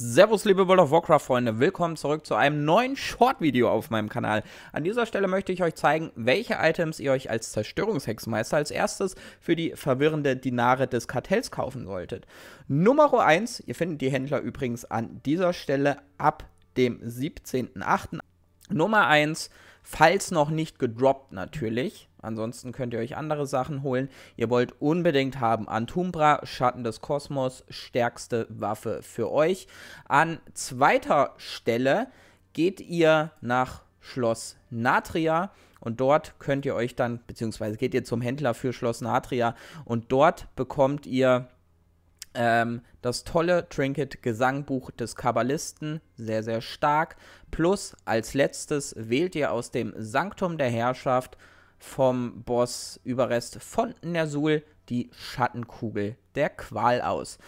Servus, liebe World of Warcraft-Freunde, willkommen zurück zu einem neuen Short-Video auf meinem Kanal. An dieser Stelle möchte ich euch zeigen, welche Items ihr euch als Zerstörungshexenmeister als erstes für die verwirrende Dinare des Kartells kaufen solltet. Nummer 1, ihr findet die Händler übrigens an dieser Stelle ab dem 17.8. Nummer 1, falls noch nicht gedroppt natürlich. Ansonsten könnt ihr euch andere Sachen holen. Ihr wollt unbedingt haben Antumbra, Schatten des Kosmos, stärkste Waffe für euch. An zweiter Stelle geht ihr nach Schloss Natria und dort könnt ihr euch dann, beziehungsweise geht ihr zum Händler für Schloss Natria und dort bekommt ihr ähm, das tolle Trinket Gesangbuch des Kabbalisten, sehr, sehr stark. Plus als letztes wählt ihr aus dem Sanktum der Herrschaft vom Boss Überrest von Nersul die Schattenkugel der Qual aus.